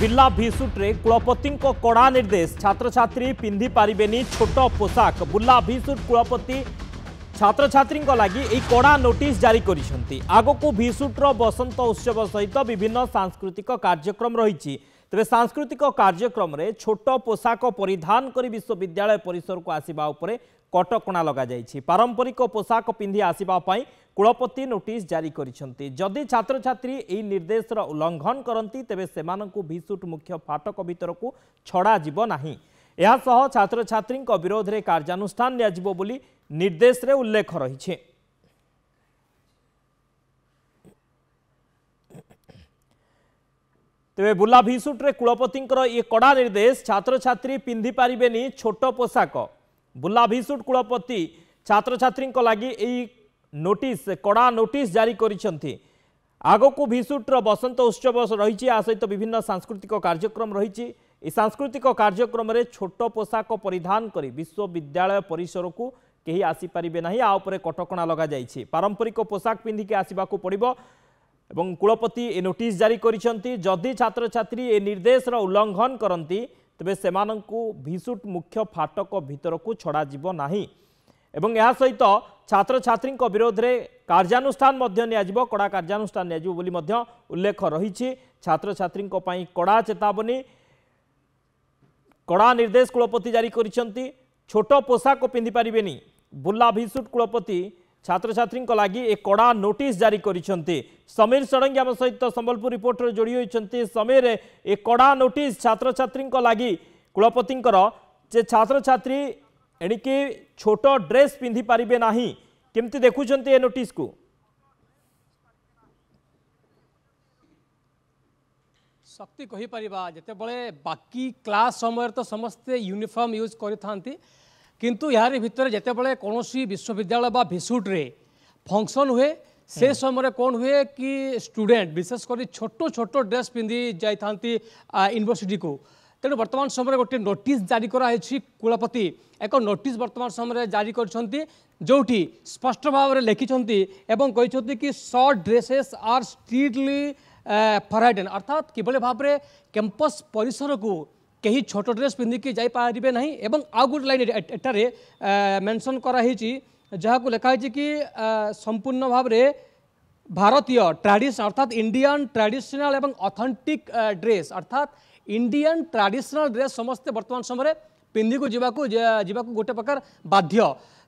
ବିର୍ଲା ଭି ସୁଟ୍ରେ କୁଳପତିଙ୍କ କଡ଼ା ନିର୍ଦ୍ଦେଶ ଛାତ୍ରଛାତ୍ରୀ ପିନ୍ଧିପାରିବେନି ଛୋଟ ପୋଷାକ ବୁର୍ଲା ଭି ସୁଟ୍ କୁଳପତି ছাত্রছাত্রীঙ্ লাগি এই কড়া নোটিস জারি করেছেন আগকু ভিসুট্র বসন্ত উৎসব সহিত বিভিন্ন সাংস্কৃতিক কার্যক্রম রয়েছে তবে সাংস্কৃতিক কার্যক্রমে ছোট পোশাক পরিধান করে বিশ্ববিদ্যালয় পরিসরক আসবা উপরে କଟକଣା ଲଗାଯାଇଛି ପାରମ୍ପରିକ ପୋଷାକ ପିନ୍ଧି ଆସିବା ପାଇଁ କୁଳପତି ନୋଟିସ୍ ଜାରି କରିଛନ୍ତି ଯଦି ଛାତ୍ରଛାତ୍ରୀ ଏହି ନିର୍ଦ୍ଦେଶର ଉଲ୍ଲଙ୍ଘନ କରନ୍ତି ତେବେ ସେମାନଙ୍କୁ ଭିସୁଟ୍ ମୁଖ୍ୟ ଫାଟକ ଭିତରକୁ ଛଡ଼ାଯିବ ନାହିଁ ଏହାସହ ଛାତ୍ରଛାତ୍ରୀଙ୍କ ବିରୋଧରେ କାର୍ଯ୍ୟାନୁଷ୍ଠାନ ନିଆଯିବ ବୋଲି ନିର୍ଦ୍ଦେଶରେ ଉଲ୍ଲେଖ ରହିଛି ତେବେ ବୁର୍ଲା ଭିସୁଟ୍ରେ କୁଳପତିଙ୍କର ଏ କଡ଼ା ନିର୍ଦ୍ଦେଶ ଛାତ୍ରଛାତ୍ରୀ ପିନ୍ଧିପାରିବେନି ଛୋଟ ପୋଷାକ ବୁଲାଭିସୁଟ କୁଳପତି ଛାତ୍ରଛାତ୍ରୀଙ୍କ ଲାଗି ଏହି ନୋଟିସ୍ କଡ଼ା ନୋଟିସ୍ ଜାରି କରିଛନ୍ତି ଆଗକୁ ଭିସୁଟର ବସନ୍ତ ଉତ୍ସବ ରହିଛି ଏହା ସହିତ ବିଭିନ୍ନ ସାଂସ୍କୃତିକ କାର୍ଯ୍ୟକ୍ରମ ରହିଛି ଏହି ସାଂସ୍କୃତିକ କାର୍ଯ୍ୟକ୍ରମରେ ଛୋଟ ପୋଷାକ ପରିଧାନ କରି ବିଶ୍ୱବିଦ୍ୟାଳୟ ପରିସରକୁ କେହି ଆସିପାରିବେ ନାହିଁ ଆ ଉପରେ କଟକଣା ଲଗାଯାଇଛି ପାରମ୍ପରିକ ପୋଷାକ ପିନ୍ଧିକି ଆସିବାକୁ ପଡ଼ିବ ଏବଂ କୁଳପତି ଏ ନୋଟିସ୍ ଜାରି କରିଛନ୍ତି ଯଦି ଛାତ୍ରଛାତ୍ରୀ ଏ ନିର୍ଦ୍ଦେଶର ଉଲ୍ଲଂଘନ କରନ୍ତି ତେବେ ସେମାନଙ୍କୁ ଭିସୁଟ ମୁଖ୍ୟ ଫାଟକ ଭିତରକୁ ଛଡ଼ାଯିବ ନାହିଁ ଏବଂ ଏହା ସହିତ ଛାତ୍ରଛାତ୍ରୀଙ୍କ ବିରୋଧରେ କାର୍ଯ୍ୟାନୁଷ୍ଠାନ ମଧ୍ୟ ନିଆଯିବ କଡ଼ା କାର୍ଯ୍ୟାନୁଷ୍ଠାନ ନିଆଯିବ ବୋଲି ମଧ୍ୟ ଉଲ୍ଲେଖ ରହିଛି ଛାତ୍ରଛାତ୍ରୀଙ୍କ ପାଇଁ କଡ଼ା ଚେତାବନୀ କଡ଼ା ନିର୍ଦ୍ଦେଶ କୁଳପତି ଜାରି କରିଛନ୍ତି ଛୋଟ ପୋଷାକ ପିନ୍ଧିପାରିବେନି ବୁର୍ଲା ଭିସୁଟ କୁଳପତି छात्र छात्री लगी एक कड़ा नोटिस जारी करते समीर षडंगी आम सहित संबलपुर रिपोर्टर जोड़ी होती समीर एक कड़ा नोटिस छात्र छात्री लगी कुलपति जे छात्र छात्री एणिकी छोट ड्रेस पिंधि पारे ना केमती देखुं नोटिस को शक्ति कहीपर जिते बड़े बाकी क्लास समय तो समस्ते यूनिफॉर्म यूज कर কিন্তু ইহার ভিতরে যেতবে কৌশি বিশ্ববিদ্যালয় বা ভিসুটরে ফংশন হুয়ে সে সময় কোণ হুয়ে কি স্টুডেন্ট বিশেষ করে ছোট ছোট ড্রেস পিধি যাই থাকে ইউনিভার্সিটি কু তেমন বর্তমান সময় গোটি নোটিস জারি করা হয়েছে কুলপতি এক নোটিস বর্তমান সময় জারি করছেন যেটি স্পষ্ট ভাবে লিখিছেন এবং কিন্তু কি সর্ট ড্রেসেস আর স্ট্রিটলি ফরাইডেন অর্থাৎ কিভাবে ভাবে ক্যাম্পস পরিসরকু কেহি ছোট ড্রেস পিধিকি যাইপারে না এবং আউ গোটে লাইন এটার মেনশন করা হয়েছি যা লেখা হয়েছে কি সম্পূর্ণ ভাবে ভারতীয় ট্রাডিশন অর্থাৎ ইন্ডিয়ান ট্রাডিশনাল এবং অথেন্টিক ড্রেস অর্থাৎ ইন্ডিয়ান ট্রাডিশনাল ড্রেস সমস্তে বর্তমান সময় পিধিক যা যা গোটে প্রকার বাধ্য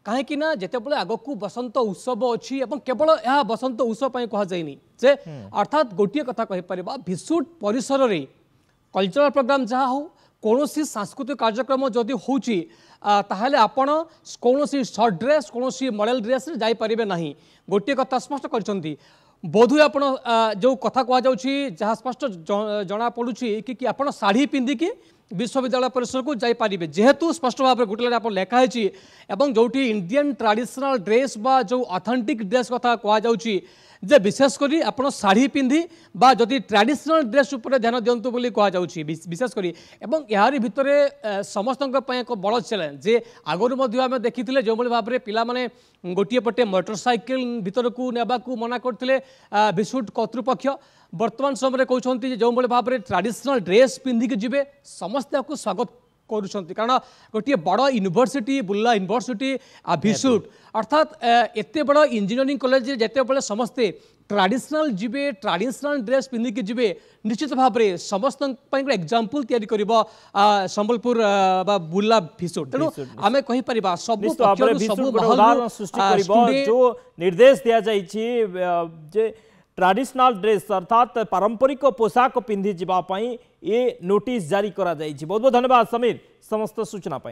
କାହିଁକି ନା ଯେତେବେଳେ ଆଗକୁ ବସନ୍ତ ଉତ୍ସବ ଅଛି ଏବଂ କେବଳ ଏହା ବସନ୍ତ ଉତ୍ସବ ପାଇଁ କୁହାଯାଇନି ଯେ ଅର୍ଥାତ୍ ଗୋଟିଏ କଥା କହିପାରିବା ଭିସୁଟ ପରିସରରେ କଲଚରାଲ ପ୍ରୋଗ୍ରାମ ଯାହା ହଉ କୌଣସି ସାଂସ୍କୃତିକ କାର୍ଯ୍ୟକ୍ରମ ଯଦି ହେଉଛି ତାହେଲେ ଆପଣ କୌଣସି ସର୍ଟ ଡ୍ରେସ୍ କୌଣସି ମଡ଼େଲ ଡ୍ରେସ୍ରେ ଯାଇପାରିବେ ନାହିଁ ଗୋଟିଏ କଥା ସ୍ପଷ୍ଟ କରିଛନ୍ତି ବୋଧହୁଏ ଆପଣ ଯେଉଁ କଥା କୁହାଯାଉଛି ଯାହା ସ୍ପଷ୍ଟ ଜଣାପଡ଼ୁଛି କି ଆପଣ ଶାଢ଼ୀ ପିନ୍ଧିକି বিশ্ববিদ্যালয় পরিসরকু যাইপারে যেহেতু স্পষ্ট ভাবে গোটে আপনার লেখা হয়েছে এবং যেটি ইন্ডিয়ান ট্রাডিশনাল ড্রেস বা যে অথেন্টিক ড্রেস কথা কুযাচ্ছে যে বিশেষ করে আপনার শাড়ি পিধি বা যদি ট্রাডিশনাল ড্রেস উপরে ধ্যান দিও বলে কুযাচ্ছে বিশেষ করে এবং এর ভিতরে সমস্ত এক বড় চ্যালেঞ্জ যে আগর আমি দেখিলে যেভাবে ভাবে পিলা মানে গোটিয়ে পটে মোটরসাইকেল ভিতরক নেওয়া মনা করলে বিশুট কর্তৃপক্ষ বর্তমান সময় কৌন যে যেভাবে ভাবে ট্রাডিশনাল ড্রেস পিধিকি যাবে সমস্তে স্বাগত করছেন কারণ গোটিয়ে বড় ইউনিভর্সিটি বুর্লা ইউনিভর্সিটি আভিসুট অর্থাৎ এতে বড় ইঞ্জিনিয়রিং কলেজ যেতবে সমস্তে ট্রাডিশনাল যাবে ট্রাডিশনাল ড্রেস পিধিকি যাবে নিশ্চিত ভাবে সমস্ত এক্সাম্পল তৈরি করব সম্বলপুর বা বুর্লা ভিসুট তেমন আমি কহিপার সবু সৃষ্টি করব নির্দেশ দিয়া যাই যে ट्राडिशनाल ड्रेस अर्थात पारंपरिक पोशाक पिंधि जावाई ए नोटिस जारी कर बहुत बहुत धन्यवाद समीर समस्त सूचना